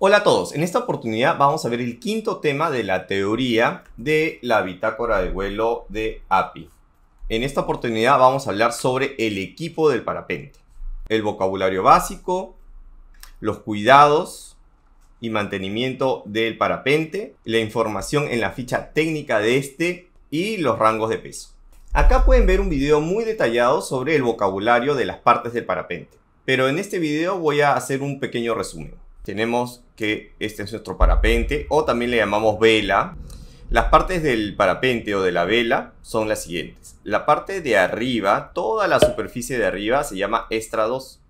Hola a todos, en esta oportunidad vamos a ver el quinto tema de la teoría de la bitácora de vuelo de API. En esta oportunidad vamos a hablar sobre el equipo del parapente, el vocabulario básico, los cuidados y mantenimiento del parapente, la información en la ficha técnica de este y los rangos de peso. Acá pueden ver un video muy detallado sobre el vocabulario de las partes del parapente, pero en este video voy a hacer un pequeño resumen tenemos que este es nuestro parapente o también le llamamos vela. Las partes del parapente o de la vela son las siguientes. La parte de arriba, toda la superficie de arriba se llama extra 2.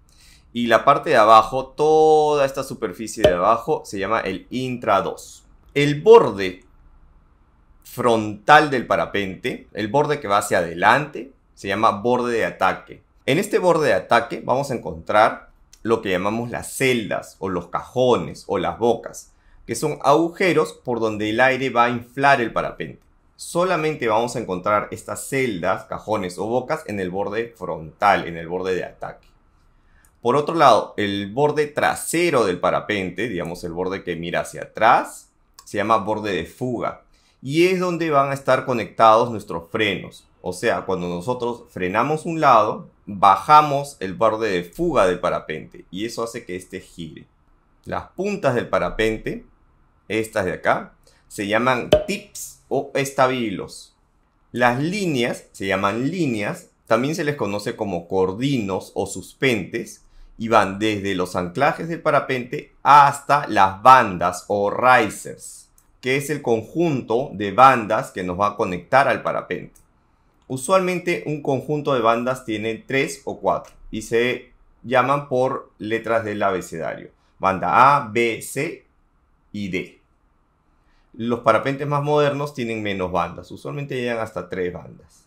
Y la parte de abajo, toda esta superficie de abajo se llama el intra 2. El borde frontal del parapente, el borde que va hacia adelante, se llama borde de ataque. En este borde de ataque vamos a encontrar lo que llamamos las celdas o los cajones o las bocas, que son agujeros por donde el aire va a inflar el parapente. Solamente vamos a encontrar estas celdas, cajones o bocas en el borde frontal, en el borde de ataque. Por otro lado, el borde trasero del parapente, digamos el borde que mira hacia atrás, se llama borde de fuga y es donde van a estar conectados nuestros frenos. O sea, cuando nosotros frenamos un lado, bajamos el borde de fuga del parapente y eso hace que este gire. Las puntas del parapente, estas de acá, se llaman tips o estabilos. Las líneas se llaman líneas, también se les conoce como cordinos o suspentes y van desde los anclajes del parapente hasta las bandas o risers, que es el conjunto de bandas que nos va a conectar al parapente. Usualmente un conjunto de bandas tiene tres o cuatro y se llaman por letras del abecedario. Banda A, B, C y D. Los parapentes más modernos tienen menos bandas, usualmente llegan hasta tres bandas.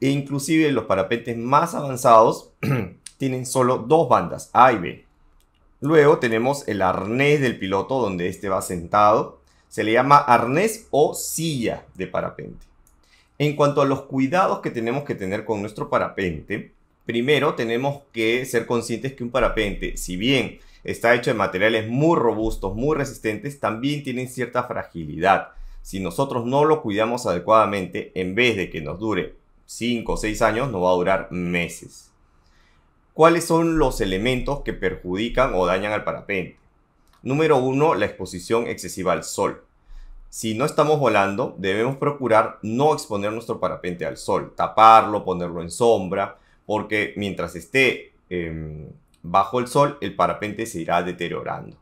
E inclusive los parapentes más avanzados tienen solo dos bandas, A y B. Luego tenemos el arnés del piloto donde este va sentado. Se le llama arnés o silla de parapente. En cuanto a los cuidados que tenemos que tener con nuestro parapente, primero tenemos que ser conscientes que un parapente, si bien está hecho de materiales muy robustos, muy resistentes, también tiene cierta fragilidad. Si nosotros no lo cuidamos adecuadamente, en vez de que nos dure 5 o 6 años, nos va a durar meses. ¿Cuáles son los elementos que perjudican o dañan al parapente? Número 1, la exposición excesiva al sol. Si no estamos volando, debemos procurar no exponer nuestro parapente al sol, taparlo, ponerlo en sombra, porque mientras esté em, bajo el sol, el parapente se irá deteriorando.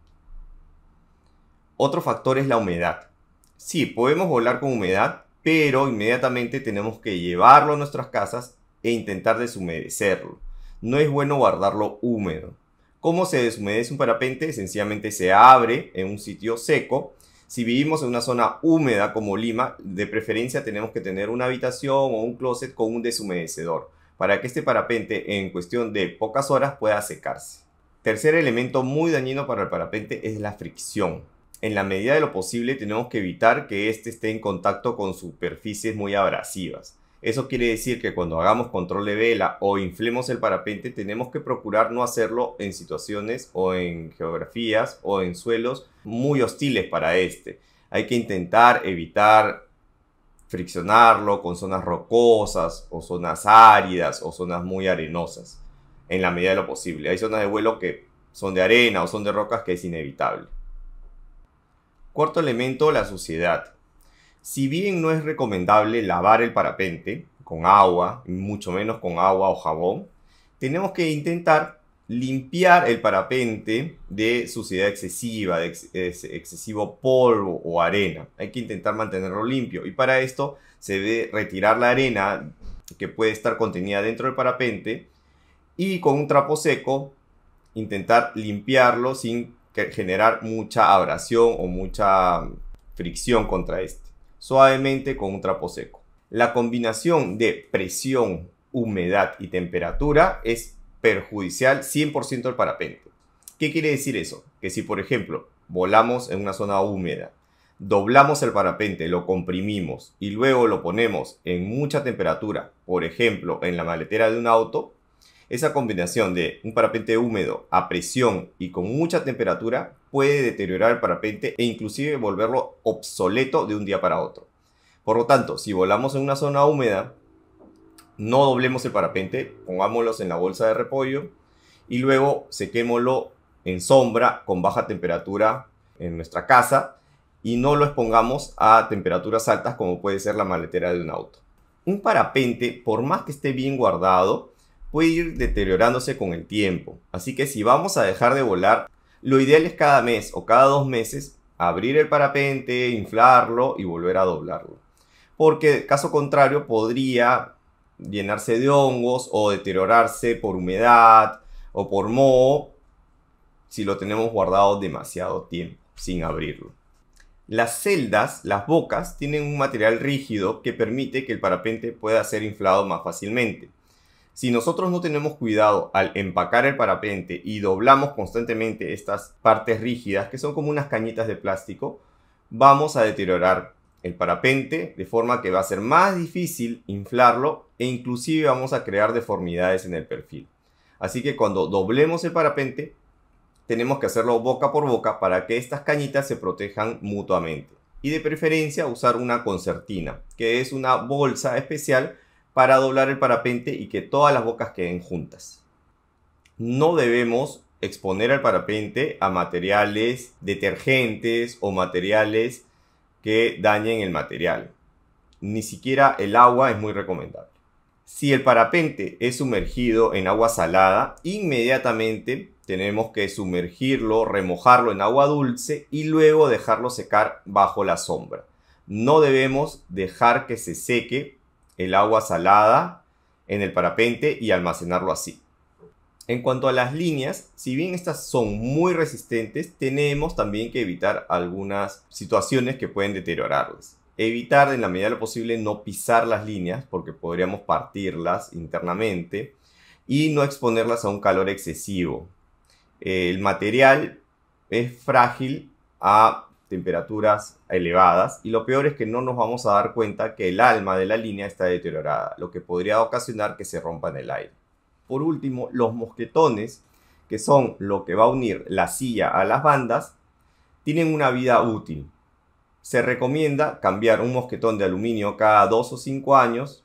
Otro factor es la humedad. Sí, podemos volar con humedad, pero inmediatamente tenemos que llevarlo a nuestras casas e intentar deshumedecerlo. No es bueno guardarlo húmedo. ¿Cómo se deshumedece un parapente? Sencillamente se abre en un sitio seco si vivimos en una zona húmeda como Lima, de preferencia tenemos que tener una habitación o un closet con un deshumedecedor para que este parapente en cuestión de pocas horas pueda secarse. Tercer elemento muy dañino para el parapente es la fricción. En la medida de lo posible tenemos que evitar que éste esté en contacto con superficies muy abrasivas. Eso quiere decir que cuando hagamos control de vela o inflemos el parapente, tenemos que procurar no hacerlo en situaciones o en geografías o en suelos muy hostiles para este. Hay que intentar evitar friccionarlo con zonas rocosas o zonas áridas o zonas muy arenosas en la medida de lo posible. Hay zonas de vuelo que son de arena o son de rocas que es inevitable. Cuarto elemento, la suciedad. Si bien no es recomendable lavar el parapente con agua, mucho menos con agua o jabón, tenemos que intentar limpiar el parapente de suciedad excesiva, de excesivo polvo o arena. Hay que intentar mantenerlo limpio y para esto se debe retirar la arena que puede estar contenida dentro del parapente y con un trapo seco intentar limpiarlo sin generar mucha abrasión o mucha fricción contra este suavemente con un trapo seco. La combinación de presión, humedad y temperatura es perjudicial 100% al parapente. ¿Qué quiere decir eso? Que si por ejemplo volamos en una zona húmeda, doblamos el parapente, lo comprimimos y luego lo ponemos en mucha temperatura, por ejemplo en la maletera de un auto, esa combinación de un parapente húmedo a presión y con mucha temperatura puede deteriorar el parapente e inclusive volverlo obsoleto de un día para otro. Por lo tanto, si volamos en una zona húmeda, no doblemos el parapente, pongámoslo en la bolsa de repollo y luego sequémoslo en sombra con baja temperatura en nuestra casa y no lo expongamos a temperaturas altas como puede ser la maletera de un auto. Un parapente, por más que esté bien guardado, puede ir deteriorándose con el tiempo, así que si vamos a dejar de volar, lo ideal es cada mes o cada dos meses abrir el parapente, inflarlo y volver a doblarlo. Porque caso contrario podría llenarse de hongos o deteriorarse por humedad o por moho si lo tenemos guardado demasiado tiempo sin abrirlo. Las celdas, las bocas, tienen un material rígido que permite que el parapente pueda ser inflado más fácilmente. Si nosotros no tenemos cuidado al empacar el parapente y doblamos constantemente estas partes rígidas, que son como unas cañitas de plástico, vamos a deteriorar el parapente de forma que va a ser más difícil inflarlo e inclusive vamos a crear deformidades en el perfil. Así que cuando doblemos el parapente, tenemos que hacerlo boca por boca para que estas cañitas se protejan mutuamente. Y de preferencia usar una concertina, que es una bolsa especial para doblar el parapente y que todas las bocas queden juntas. No debemos exponer al parapente a materiales detergentes o materiales que dañen el material. Ni siquiera el agua es muy recomendable. Si el parapente es sumergido en agua salada, inmediatamente tenemos que sumergirlo, remojarlo en agua dulce y luego dejarlo secar bajo la sombra. No debemos dejar que se seque el agua salada en el parapente y almacenarlo así. En cuanto a las líneas, si bien estas son muy resistentes, tenemos también que evitar algunas situaciones que pueden deteriorarlas. Evitar en la medida de lo posible no pisar las líneas porque podríamos partirlas internamente y no exponerlas a un calor excesivo. El material es frágil a temperaturas elevadas y lo peor es que no nos vamos a dar cuenta que el alma de la línea está deteriorada, lo que podría ocasionar que se rompa en el aire. Por último, los mosquetones, que son lo que va a unir la silla a las bandas, tienen una vida útil. Se recomienda cambiar un mosquetón de aluminio cada 2 o 5 años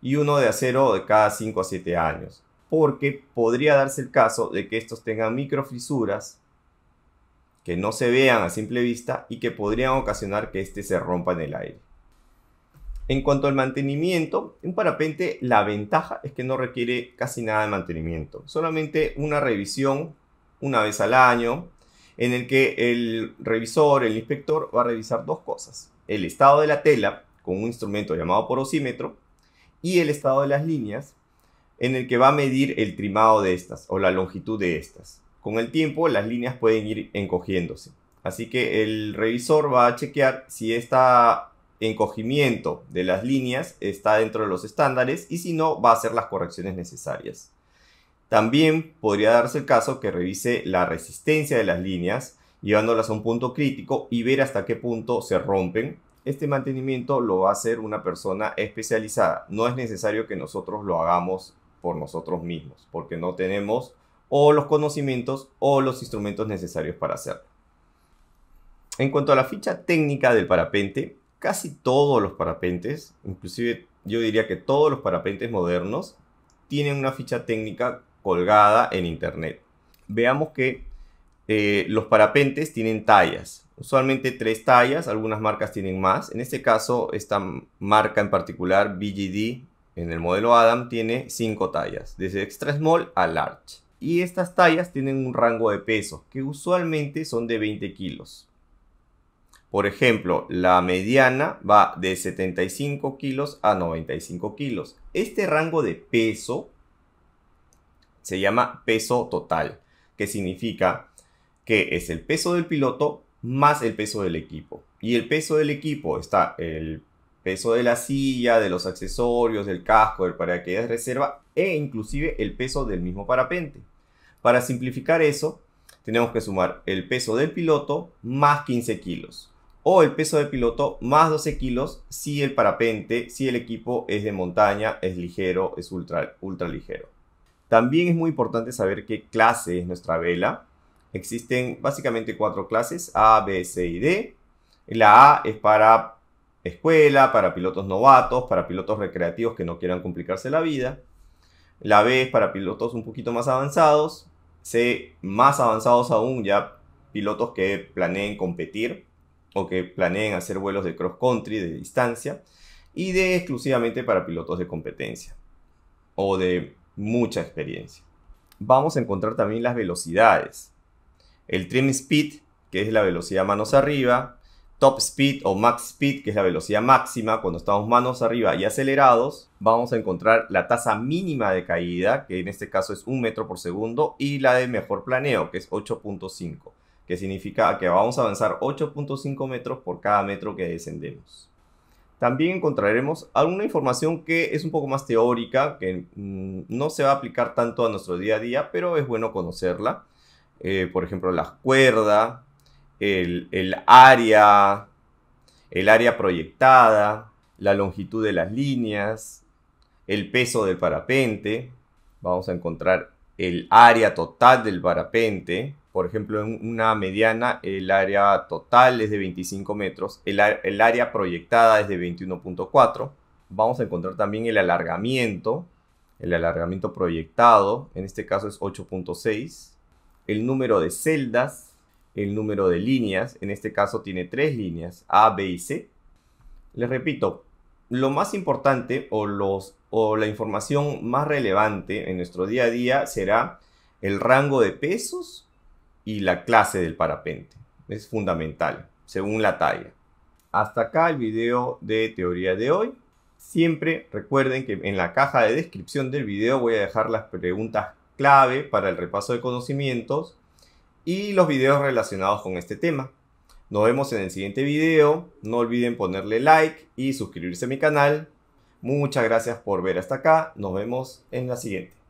y uno de acero de cada 5 a 7 años, porque podría darse el caso de que estos tengan microfisuras que no se vean a simple vista y que podrían ocasionar que éste se rompa en el aire. En cuanto al mantenimiento, en parapente la ventaja es que no requiere casi nada de mantenimiento, solamente una revisión una vez al año en el que el revisor, el inspector va a revisar dos cosas, el estado de la tela con un instrumento llamado porosímetro y el estado de las líneas en el que va a medir el trimado de estas o la longitud de estas. Con el tiempo las líneas pueden ir encogiéndose. Así que el revisor va a chequear si este encogimiento de las líneas está dentro de los estándares y si no va a hacer las correcciones necesarias. También podría darse el caso que revise la resistencia de las líneas, llevándolas a un punto crítico y ver hasta qué punto se rompen. Este mantenimiento lo va a hacer una persona especializada. No es necesario que nosotros lo hagamos por nosotros mismos, porque no tenemos o los conocimientos o los instrumentos necesarios para hacerlo. En cuanto a la ficha técnica del parapente, casi todos los parapentes, inclusive yo diría que todos los parapentes modernos, tienen una ficha técnica colgada en internet. Veamos que eh, los parapentes tienen tallas, usualmente tres tallas, algunas marcas tienen más. En este caso, esta marca en particular, BGD, en el modelo Adam, tiene cinco tallas, desde extra small a large y estas tallas tienen un rango de peso que usualmente son de 20 kilos. Por ejemplo, la mediana va de 75 kilos a 95 kilos. Este rango de peso se llama peso total, que significa que es el peso del piloto más el peso del equipo. Y el peso del equipo está el peso de la silla, de los accesorios, del casco, del paracaídas reserva e inclusive el peso del mismo parapente. Para simplificar eso, tenemos que sumar el peso del piloto más 15 kilos. O el peso del piloto más 12 kilos si el parapente, si el equipo es de montaña, es ligero, es ultra, ultra ligero. También es muy importante saber qué clase es nuestra vela. Existen básicamente cuatro clases, A, B, C y D. La A es para escuela, para pilotos novatos, para pilotos recreativos que no quieran complicarse la vida. La B es para pilotos un poquito más avanzados, sé más avanzados aún, ya pilotos que planeen competir o que planeen hacer vuelos de cross country de distancia y de exclusivamente para pilotos de competencia o de mucha experiencia. Vamos a encontrar también las velocidades. El trim speed, que es la velocidad manos arriba, top speed o max speed, que es la velocidad máxima, cuando estamos manos arriba y acelerados, vamos a encontrar la tasa mínima de caída, que en este caso es 1 metro por segundo, y la de mejor planeo, que es 8.5, que significa que vamos a avanzar 8.5 metros por cada metro que descendemos. También encontraremos alguna información que es un poco más teórica, que mm, no se va a aplicar tanto a nuestro día a día, pero es bueno conocerla. Eh, por ejemplo, la cuerda, el, área, el área proyectada, la longitud de las líneas, el peso del parapente. Vamos a encontrar el área total del parapente. Por ejemplo, en una mediana el área total es de 25 metros, el, el área proyectada es de 21.4. Vamos a encontrar también el alargamiento, el alargamiento proyectado, en este caso es 8.6. El número de celdas, el número de líneas. En este caso tiene tres líneas, A, B y C. Les repito, lo más importante o, los, o la información más relevante en nuestro día a día será el rango de pesos y la clase del parapente. Es fundamental, según la talla. Hasta acá el video de teoría de hoy. Siempre recuerden que en la caja de descripción del video voy a dejar las preguntas clave para el repaso de conocimientos y los videos relacionados con este tema. Nos vemos en el siguiente video, no olviden ponerle like y suscribirse a mi canal. Muchas gracias por ver hasta acá, nos vemos en la siguiente.